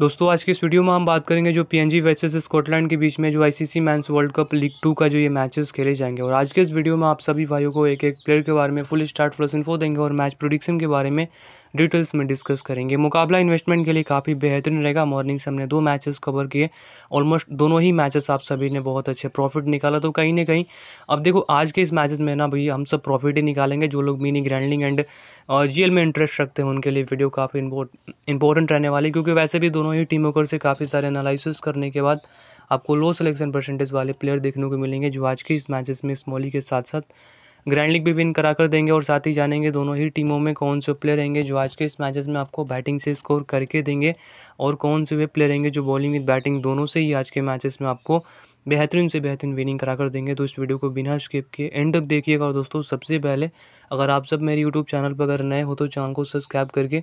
दोस्तों आज के इस वीडियो में हम बात करेंगे जो पीएनजी वर्सेस स्कॉटलैंड के बीच में जो ICC men's world cup league two का जो ये मैचेस खेले जाएंगे और आज के इस वीडियो में आप सभी भाइयों को एक एक प्लेयर के बारे में फुल स्टार्ट प्लस इन्फो देंगे और मैच प्रोडिक्शन के बारे में डिटेल्स में डिस्कस करेंगे मुकाबला इन्वेस्टमेंट के लिए काफ़ी बेहतरीन रहेगा मॉर्निंग से हमने दो मैचेस कवर किए ऑलमोस्ट दोनों ही मैचेस आप सभी ने बहुत अच्छे प्रॉफिट निकाला तो कहीं ना कहीं अब देखो आज के इस मैचेस में ना भैया हम सब प्रॉफिट ही निकालेंगे जो लोग मीनी ग्रैंडिंग एंड जी में इंटरेस्ट रखते हैं उनके लिए वीडियो काफ़ी इंपॉर्टेंट रहने वाली क्योंकि वैसे भी दोनों ही टीमों को से काफ़ी सारे एनालिसिस करने के बाद आपको लो सिलेक्शन परसेंटेज वाले प्लेयर देखने को मिलेंगे जो आज के इस मैचेस में स्मॉली के साथ साथ ग्रैंड लीग भी विन करा कर देंगे और साथ ही जानेंगे दोनों ही टीमों में कौन से प्लेयर रहेंगे जो आज के इस मैचेस में आपको बैटिंग से स्कोर करके देंगे और कौन से वे प्लेयर रहेंगे जो बॉलिंग विद बैटिंग दोनों से ही आज के मैचेस में आपको बेहतरीन से बेहतरीन विनिंग करा कर देंगे तो इस वीडियो को बिना स्किप किए एंड तक देखिएगा और दोस्तों सबसे पहले अगर आप सब मेरे यूट्यूब चैनल पर अगर नए हो तो चैनल को सब्सक्राइब करके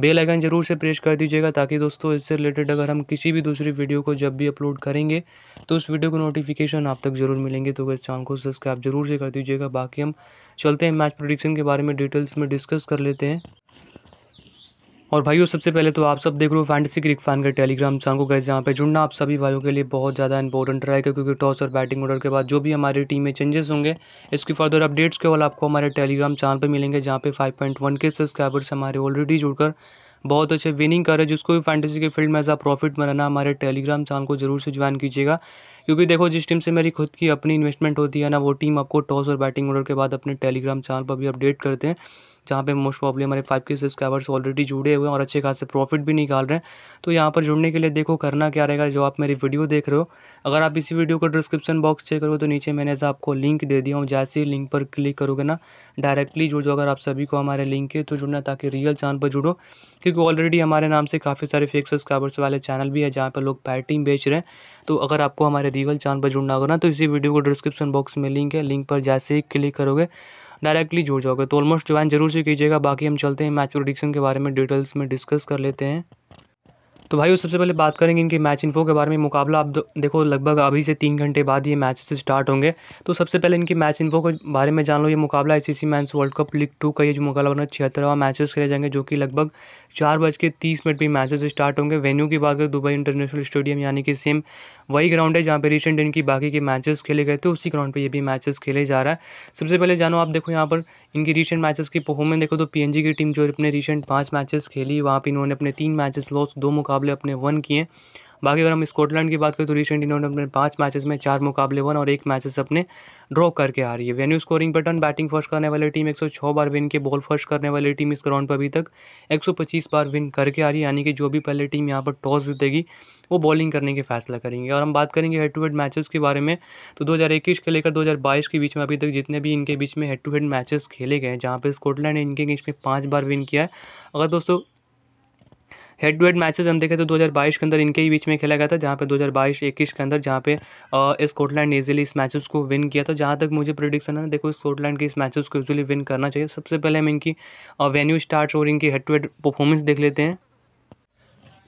बेल आइकन ज़रूर से प्रेस कर दीजिएगा ताकि दोस्तों इससे रिलेटेड अगर हम किसी भी दूसरी वीडियो को जब भी अपलोड करेंगे तो उस वीडियो को नोटिफिकेशन आप तक ज़रूर मिलेंगे तो इस चैनल को सब्सक्राइब जरूर से कर दीजिएगा बाकी हम चलते हैं मैच प्रोडिक्शन के बारे में डिटेल्स में डिस्कस कर लेते हैं और भाइयों सबसे पहले तो आप सब देख रहे हो फैंटेसी क्रिक फैन का टेलीग्राम चैनल को गए यहाँ पे जुड़ना आप सभी भाइयों के लिए बहुत ज़्यादा इंपॉर्टेंट रहेगा क्योंकि टॉस और बैटिंग ऑर्डर के बाद जो भी हमारी टीम में चेंजेस होंगे इसकी फर्दर अपडेट्स केवल आपको हमारे टेलीग्राम चैनल पर मिलेंगे जहाँ पे फाइव पॉइंट वन के सब्सक्राइबर्स हमारे ऑलरेडी जुड़कर बहुत अच्छे विनिंग कर रहे हैं जिसको भी फैंटेसी के फील्ड में एज आ प्रॉफिट बनाना हमारे टेलीग्राम चैनल को जरूर से ज्वाइन कीजिएगा क्योंकि देखो जिस टीम से मेरी खुद की अपनी इन्वेस्टमेंट होती है ना वो टीम आपको टॉस और बैटिंग ऑर्डर के बाद अपने टेलीग्राम चैनल पर भी अपडेट करते हैं जहाँ पे मोस्ट प्रॉब्ली हमारे फाइव के सब्सक्राइबर्स ऑलरेडी जुड़े हुए हैं और अच्छे खासे प्रॉफिट भी निकाल रहे हैं तो यहाँ पर जुड़ने के लिए देखो करना क्या रहेगा जो आप मेरी वीडियो देख रहे हो अगर आप इसी वीडियो को डिस्क्रिप्शन बॉक्स चेक करो तो नीचे मैंने ऐसा आपको लिंक दे दिया हूँ जैसे ही लिंक पर क्लिक करोगे ना डायरेक्टली जुड़ जाओ अगर आप सभी को हमारे लिंक के तो जुड़ना ताकि रियल चैनल पर जुड़ो क्योंकि ऑलरेडी हमारे नाम से काफ़ी सारे फेक सब्सक्राइबर्स वाले चैनल भी है जहाँ पर लोग पैटिंग बेच रहे हैं तो अगर आपको हमारे रियल चैनल पर जुड़ना होगा ना तो इसी वीडियो को डिस्क्रिप्शन बॉक्स में लिंक है लिंक पर जैसे ही क्लिक करोगे डायरेक्टली जुड़ जाओगे तो ऑलमोस्ट ज्वाइन जरूर से कीजिएगा बाकी हम चलते हैं मैच प्रोडिक्शन के बारे में डिटेल्स में डिस्कस कर लेते हैं तो भाई सबसे पहले बात करेंगे इनके मैच इन्फो के बारे में मुकाबला आप देखो लगभग अभी से तीन घंटे बाद ये मैच से स्टार्ट होंगे तो सबसे पहले इनके मैच इन्फो के बारे में जान लो ये मुकाबला I C men's world cup league two का ये जो मुकाबला बना छिहत्तरवा मैचेस खेले जाएंगे जो कि लगभग चार बज के तीस मिनट भी मैचेस स्टार्ट होंगे वेन्यू की बात करें दुबई इंटरनेशनल स्टेडियम यानी कि सेम वही ग्राउंड है जहाँ पर रिसेंट इनकी बाकी के मैचेस खेले गए थे उसी ग्राउंड पर ये भी मैचेस खेले जा रहा है सबसे पहले जानो आप देखो यहाँ पर इनकी रिसेंट मैचेस की परफॉर्मेंस देखो तो पीएनजी की टीम जो अपने रिसेंट पाँच मैचेस खेली वहाँ पर इन्होंने अपने तीन मैचेस लॉस दो मुकाबले मुकाबले अपने वन किए बाकी अगर हम स्कॉटलैंड की बात करें तो रिसेंट इन्होंने अपने पाँच मैचेस में चार मुकाबले वन और एक मैचेस अपने ड्रॉ करके आ रही है venue scoring pattern batting first करने वाली टीम 106 बार विन के बॉल फर्स्ट करने वाली टीम इस ग्राउंड पर अभी तक 125 बार विन करके आ रही है यानी कि जो भी पहले टीम यहाँ पर टॉस जीतेगी वो बॉलिंग करने के फैसला करेंगे और हम बात करेंगे हेड टू हेड मैचेस के बारे में तो 2021 के लेकर 2022 के बीच में अभी तक जितने भी इनके बीच में हेड टू हेड मैचेस खेले गए हैं जहाँ पर स्कॉटलैंड ने इनके बीच में पांच बार विन किया है अगर दोस्तों हेड टू हेड मैचेस हम देखें तो 2022 के अंदर इनके ही बीच में खेला गया था जहाँ पे 2022 21 के अंदर जहाँ पे स्कॉटलैंड ने इजिली इस मैचेस को विन किया था जहाँ तक मुझे प्रोडिक्शन है देखो स्कॉटलैंड के इस मैचेस को यूजली विन करना चाहिए सबसे पहले हम इनकी वेन्यू स्टार्ट और इनकी हेड टू हेड परफॉर्मेंस देख लेते हैं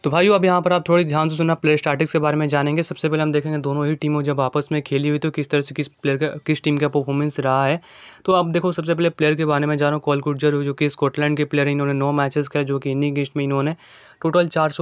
तो भाइयों अब यहाँ पर आप थोड़ी ध्यान से सुना प्लेयर स्टार्टिक्स के बारे में जानेंगे सबसे पहले हम देखेंगे दोनों ही टीमों जब आपस में खेली हुई तो किस तरह से किस प्लेयर का किस टीम का परफॉर्मेंस रहा है तो अब देखो सबसे पहले प्लेयर के बारे में जानो कॉल कुर्जर जो कि स्कॉटलैंड के प्लेयर इन्होंने नौ मैचेस खेले जो कि इनिंग गेस्ट में इन्होंने टोटल चार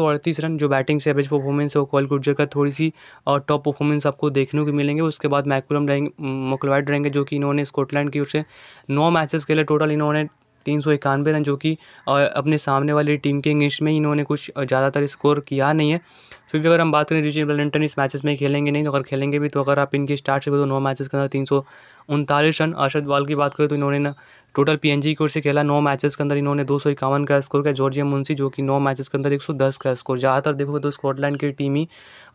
रन जो बैटिंग से एवरेज परफॉर्मेंस है वो कॉल कुर्जर का थोड़ी सी और टॉप परफॉर्मेंस आपको देखने को मिलेंगे उसके बाद मैकुलम रहेंगे मकलवाइड रहेंगे जो कि इन्होंने स्कॉटलैंड की ओर से नौ मैचेस खेले टोटल इन्होंने तीन सौ इक्यानवे रन जो कि अपने सामने वाली टीम के इंग्लिश में इन्होंने कुछ ज़्यादातर स्कोर किया नहीं है फिर भी अगर हम बात करें रिची वेलिंगटन इस मैचेस में खेलेंगे नहीं तो अगर खेलेंगे भी तो अगर आप इनके स्टार्ट से तो नौ मैचेस के अंदर तीन सौ उनतालीस रन अर्शद वाल की बात करें तो इन्होंने ना टोटल पीएनजी की ओर से खेला नौ मैचेस के अंदर इन्होंने दो सौ इक्यावन का स्कोर किया जॉर्जिया मुंसी जो कि नौ मैचेस के अंदर एक सौ दस का स्कोर ज़्यादातर देखोगे तो स्कॉटलैंड की टीम ही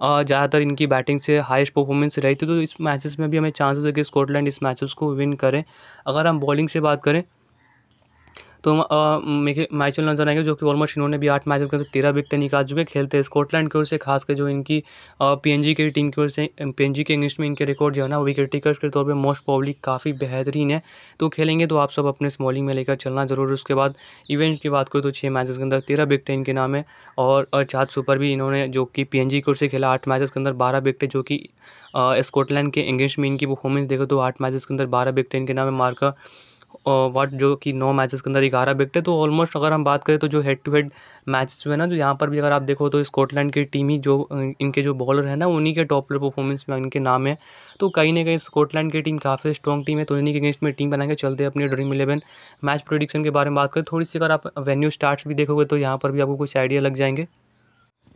ज़्यादातर इनकी बैटिंग से हाइस्ट परफॉर्मेंस रही थी तो इस मैचेस में भी हमें चांसेस है कि स्कॉटलैंड इस मैचेस को विन करें अगर हम बॉलिंग से बात करें तो माइचल नजर आएंगे जो कि ऑलमोस्ट इन्होंने भी आठ मैचेस के अंदर तेरह विकटें निकाल चुके खेलते हैं स्कॉटलैंड की ओर से खासकर जो इनकी पीएनजी की टीम की ओर से पीएनजी के अगेंस्ट में इनके रिकॉर्ड जो है ना विकेट के तौर पर मोस्ट पॉब्लिक काफ़ी बेहतरीन है तो खेलेंगे तो आप सब अपने स्मॉलिंग में लेकर चलना ज़रूर उसके बाद इवेंट की बात करें तो छः मैचेस के अंदर तेरह विकटें इनके नाम है और चार सुपर भी इन्होंने जो कि जी की ओर से खेला आठ मैचेस के अंदर बारह विकटें जो कि स्कॉटलैंड के अगेंस्ट में इनकी परफॉर्मेंस देखो तो आठ मैचेस के अंदर बारह विकटें इनके नाम है मार्का वाट जो कि नौ मैचेस के अंदर ग्यारह विकेट है तो ऑलमोस्ट अगर हम बात करें तो जो हेड टू हेड मैच जो है ना तो यहाँ पर भी अगर आप देखो तो स्कॉटलैंड की टीम ही जो इनके जो बॉलर है ना उन्हीं के टॉपर परफॉर्मेंस में इनके नाम है तो कहीं ना कहीं स्कॉटलैंड की टीम काफ़ी स्ट्रॉन्ग टीम है तो इन्हीं के अगेंस्ट में टीम बना के चलते हैं अपने ड्रीम इलेवन मैच प्रोडिक्शन के बारे में बात करें थोड़ी सी अगर आप वेन्यू स्टार्ट भी देखोगे तो यहाँ पर भी आपको कुछ आइडिया लग जाएंगे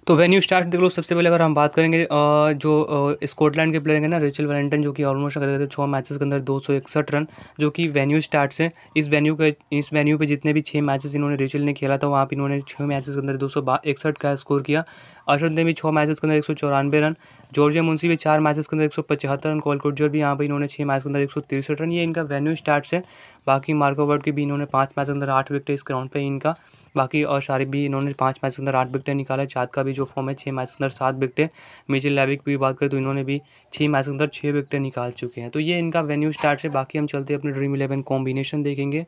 तो वेन्यू स्टार्ट देख लो सबसे पहले अगर हम बात करेंगे जो स्कॉटलैंड के प्लेयर हैं ना रिचल वेलेंटन जो कि ऑलमोस्ट अगर हैं छः मैचेस के अंदर दो सौ इकसठ रन जो कि वेन्यू स्टार्ट से इस वेन्यू के इस वेन्यू पे जितने भी छः मैचेस इन्होंने रिचल ने खेला था वहाँ पर इन्होंने छः मैचेस के अंदर दो सौ इकसठ का स्कोर किया अर्षद ने भी छः मैचेस के अंदर एक सौ चौरानवे रन जॉर्जिया मुंशी भी चार मैचेस के अंदर एक सौ पचहत्तर रन कॉल कुर्जर भी यहाँ पर इन्होंने छः मैच के अंदर एक सौ तिरसठ रन ये इनका वेन्यू स्टार्ट है बाकी मार्को वर्ड के भी इन्होंने पाँच मैच के अंदर आठ विकेट इस ग्राउंड पर इनका बाकी और शारिफ भी इन्होंने पाँच मैच के अंदर आठ विकटें निकाले चाद का भी जो फॉर्म है छः मैच के अंदर सात विकटें मिचिल लैबिक की बात करें तो इन्होंने भी छः मैच के अंदर छः विकटें निकाल चुके हैं तो ये इनका वेन्यू स्टार्ट है बाकी हम चलते हैं अपने ड्रीम इलेवन कॉम्बिनेशन देखेंगे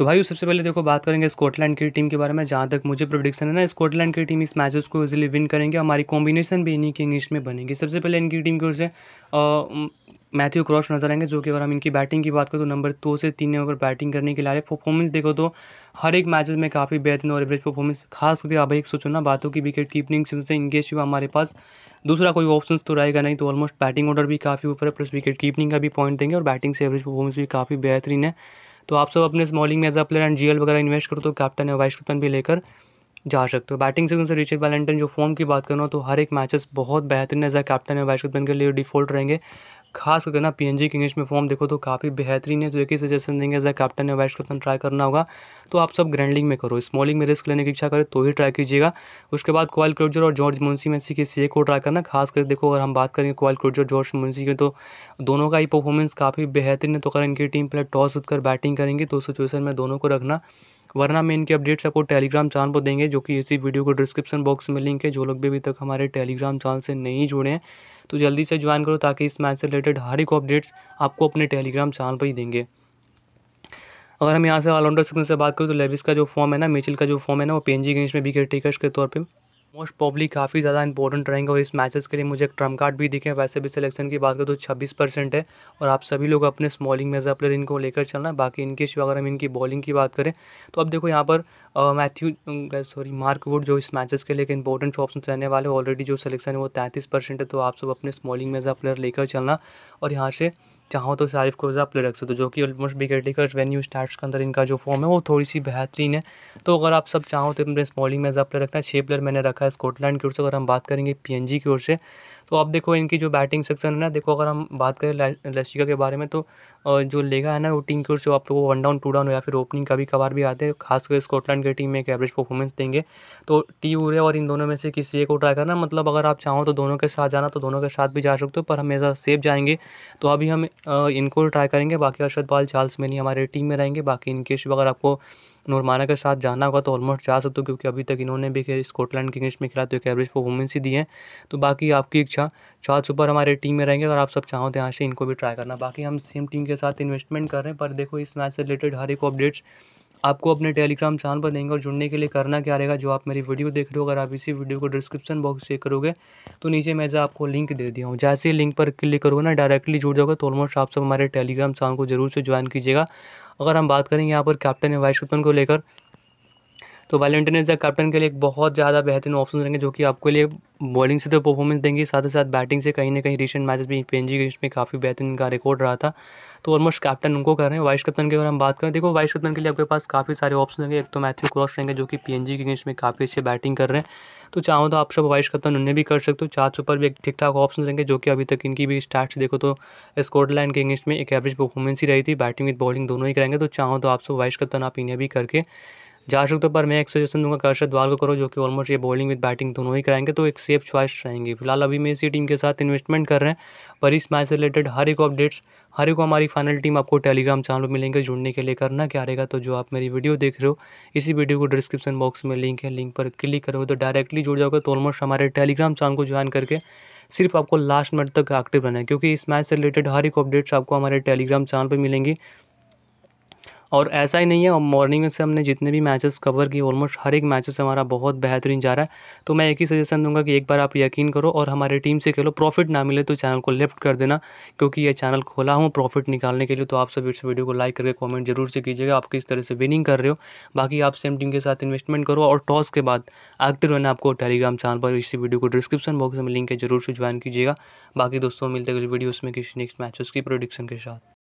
तो भाई सबसे पहले देखो बात करेंगे स्कॉटलैंड की टीम के बारे में जहाँ तक मुझे प्रोडिक्शन है ना स्कॉटलैंड की टीम इस मैचेस को इजिली विन करेंगे हमारी कॉम्बिनेशन भी इन्हीं की इंग्लिश में बनेगी सबसे पहले इनकी टीम की ओर से मैथ्यू क्रॉस नजर आएंगे जो कि अगर हम इनकी बैटिंग की बात करें तो नंबर दो से तीन नंबर बैटिंग करने के लिए परफॉर्मेंस देखो तो हर एक मैचेस में काफ़ी बेहतरीन और एवरेज परफॉर्मेंस खास करके अब एक सोचो ना बातों की विकेट कीपिंग से इंगेज हुआ हमारे पास दूसरा कोई ऑप्शन तो रहेगा नहीं तो ऑलमोस्ट बैटिंग ऑर्डर भी काफ़ी ऊपर है प्लस विकेट कीपिंग का भी पॉइंट देंगे और बैटिंग से एवरेज परफॉर्मेंस भी काफ़ी बेहतरीन है तो आप सब अपने स्मॉलिंग में एज अ प्लेयर एंड जी वगैरह इन्वेस्ट करो तो कैप्टन या वाइस कैप्टन भी लेकर जा सकते हो बैटिंग सेक्शन से रिचर्ड वैलेंटन जो फॉर्म की बात करना तो हर एक मैचेस बहुत बेहतरीन एज अ कैप्टन है वैश्विक बन के लिए डिफॉल्ट रहेंगे खास करके ना पीएनजी किंग्स में फॉर्म देखो तो काफ़ी बेहतरीन है तो एक ही सजेशन देंगे एज ए कैप्टन या वाइस कैप्टन ट्राई करना होगा तो आप सब ग्रैंडिंग में करो स्मॉलिंग में रिस्क लेने की इच्छा करें तो ही ट्राई कीजिएगा उसके बाद क्वाल क्रोजर और जॉर्ज मुंसी में सी किसी एक को ट्राई करना खास कर देखो अगर हम बात करेंगे क्वाल क्रोजर जॉर्ज मुंसी के तो दोनों का ही परफॉर्मेंस काफ़ी बेहतरीन है तो अगर इनकी टीम प्लेयर टॉस कर बैटिंग करेंगी तो उस सिचुएशन में दोनों को रखना वरना मैं इनके अपडेट्स आपको टेलीग्राम चैनल पर देंगे जो कि इसी वीडियो को डिस्क्रिप्शन बॉक्स में लिंक है जो लोग भी अभी तक हमारे टेलीग्राम चैनल से नहीं जुड़े हैं तो जल्दी से ज्वाइन करो ताकि इस मैच से रिलेटेड हर एक अपडेट्स आपको अपने टेलीग्राम चैनल पर ही देंगे अगर हम यहाँ से ऑलराउंडर सिक्स से बात करें तो लेविस का जो फॉर्म है ना मिचिल का जो फॉर्म है ना वो पेंजी गेंस में भी केयर टेकर्स के तौर पर मोस्ट प्रॉब्ली काफ़ी ज़्यादा इंपॉर्टेंट रहेंगे और इस मैचेस के लिए मुझे एक ट्रम कार्ड भी दिखे वैसे भी सिलेक्शन की बात करें तो 26 परसेंट है और आप सभी लोग अपने स्मॉलिंग मेजर प्लेयर इनको लेकर चलना है बाकी इनके शो अगर हम इनकी बॉलिंग की बात करें तो अब देखो यहाँ पर मैथ्यू सॉरी मार्क वुड जो इस मैचेस के लिए एक इंपॉर्टेंट ऑप्शन रहने वाले ऑलरेडी जो सिलेक्शन है वो तैंतीस है तो आप सब अपने स्मॉलिंग मेजर प्लेयर लेकर चलना और यहाँ से चाहो तो तारीफ़ को आप ले रख सकते हो जो कि almost wicket takers venue start के अंदर इनका जो फॉर्म है वो थोड़ी सी बेहतरीन है तो अगर आप सब चाहो तो अपने स्मॉलिंग में एज आप प्लेयर रखना है छः प्लेयर मैंने रखा है स्कॉटलैंड की ओर से अगर हम बात करेंगे पी की ओर से तो आप देखो इनकी जो बैटिंग सेक्शन है ना देखो अगर हम बात करें लशिका के बारे में तो जो लेगा है ना वो टीम की ओर से आपको लोग वन डाउन टू डाउन या फिर ओपनिंग कभी कभार भी आते हैं खासकर स्कॉटलैंड की टीम में एक एवरेज परफॉर्मेंस देंगे तो टी उ और इन दोनों में से किसी एक को ट्राई करना मतलब अगर आप चाहो तो दोनों के साथ जाना तो दोनों के साथ भी जा सकते हो पर हमेशा सेफ जाएंगे तो अभी हम इनको ट्राई करेंगे बाकी अर्शद बाल चार्ल्स मेनी हमारे टीम में रहेंगे बाकी इनकेश अगर आपको नोरमाना के साथ जाना होगा तो ऑलमोस्ट जा सकते हो क्योंकि अभी तक इन्होंने भी स्कॉटलैंड किंग्स में खिला तो एक एवरेज परफॉर्मेंस ही दी है तो बाकी आपकी इच्छा चार सुपर हमारे टीम में रहेंगे और आप सब चाहो तो यहाँ से इनको भी ट्राई करना बाकी हम सेम टीम के साथ इन्वेस्टमेंट कर रहे हैं पर देखो इस मैच से रिलेटेड हर एक अपडेट्स आपको अपने टेलीग्राम चैनल पर देंगे और जुड़ने के लिए करना क्या रहेगा जो आप मेरी वीडियो देख रहे हो अगर आप इसी वीडियो को डिस्क्रिप्शन बॉक्स चेक करोगे तो नीचे मैं आपको लिंक दे दिया हूँ जैसे ही लिंक पर क्लिक करोगे ना डायरेक्टली जुड़ जाओगे तो ऑलमोस्ट आप सब हमारे टेलीग्राम चैनल को जरूर से ज्वाइन कीजिएगा अगर हम बात करें यहाँ पर कैप्टन या वाइस कैप्टन को लेकर तो वैलेंटिन एज अ कैप्टन के लिए एक बहुत ज़्यादा बेहतरीन ऑप्शन रहेंगे जो कि आपके लिए बॉलिंग से तो परफॉर्मेंस देंगे साथ ही साथ बैटिंग से कहीं ना कहीं रिसेंट मैचेस भी पेंजी के में काफ़ी बेहतरीन इनका रिकॉर्ड रहा था तो ऑलमोस्ट कैप्टन उनको कर रहे हैं वाइस कप्तान की अगर हम बात करें देखो वाइस कप्तान के लिए आपके पास काफ़ी सारे ऑप्शन रहेंगे एक तो मैथ्यू क्रॉस रहेंगे जो कि पी के अगेंस्ट में काफ़ी अच्छे बैटिंग कर रहे हैं तो चाहो तो आप सब वाइस कप्तान उन्हें भी कर सकते हो चार सुपर भी एक ठीक ठाक ऑप्शन रहेंगे जो कि अभी तक इनकी भी स्टार्ट देखो तो स्कॉटलैंड के अगेंस्ट में एक एवरेज परफॉर्मेंस ही रही थी बैटिंग विद बॉलिंग दोनों ही करेंगे तो चाहो तो आप सब वाइस कप्तान आप इन्हें भी करके जा सकते हो पर मैं एक सजेशन दूंगा कर्षद द्वार द्वाल को करो जो कि ऑलमोस्ट ये बॉलिंग विद बैटिंग दोनों ही कराएंगे तो एक सेफ चॉइस रहेंगी फिलहाल अभी मैं इसी टीम के साथ इन्वेस्टमेंट कर रहे हैं पर इस मैच से रिलेटेड हर एक अपडेट्स हर एक हमारी फाइनल टीम आपको टेलीग्राम चैनल पर मिलेंगे जुड़ने के लिए करना क्या रहेगा तो जो आप मेरी वीडियो देख रहे हो इसी वीडियो को डिस्क्रिप्शन बॉक्स में लिंक है लिंक पर क्लिक करोगे तो डायरेक्टली जुड़ जाओगे तो ऑलमोस्ट हमारे टेलीग्राम चैनल को ज्वाइन करके सिर्फ आपको लास्ट मिनट तक एक्टिव रहना है क्योंकि इस मैच से रिलेटेड हर एक अपडेट्स आपको हमारे टेलीग्राम चैनल पर मिलेंगी और ऐसा ही नहीं है और मॉर्निंग से हमने जितने भी मैचेस कवर किए ऑलमोस्ट हर एक मैचेस हमारा बहुत बेहतरीन जा रहा है तो मैं एक ही सजेशन दूंगा कि एक बार आप यकीन करो और हमारे टीम से खेलो प्रॉफिट ना मिले तो चैनल को लिफ्ट कर देना क्योंकि ये चैनल खोला हूँ प्रॉफिट निकालने के लिए तो आप सब इस वीडियो को लाइक करके कॉमेंट जरूर से कीजिएगा आप किस तरह से विनिंग कर रहे हो बाकी आप सेम टीम के साथ इन्वेस्टमेंट करो और टॉस के बाद एक्टिव रहना आपको टेलीग्राम चैनल पर इसी वीडियो को डिस्क्रिप्शन बॉक्स में लिंक है जरूर से ज्वाइन कीजिएगा बाकी दोस्तों मिलते अगले वीडियोस में किसी नेक्स्ट मैचेस की प्रोडिक्शन के साथ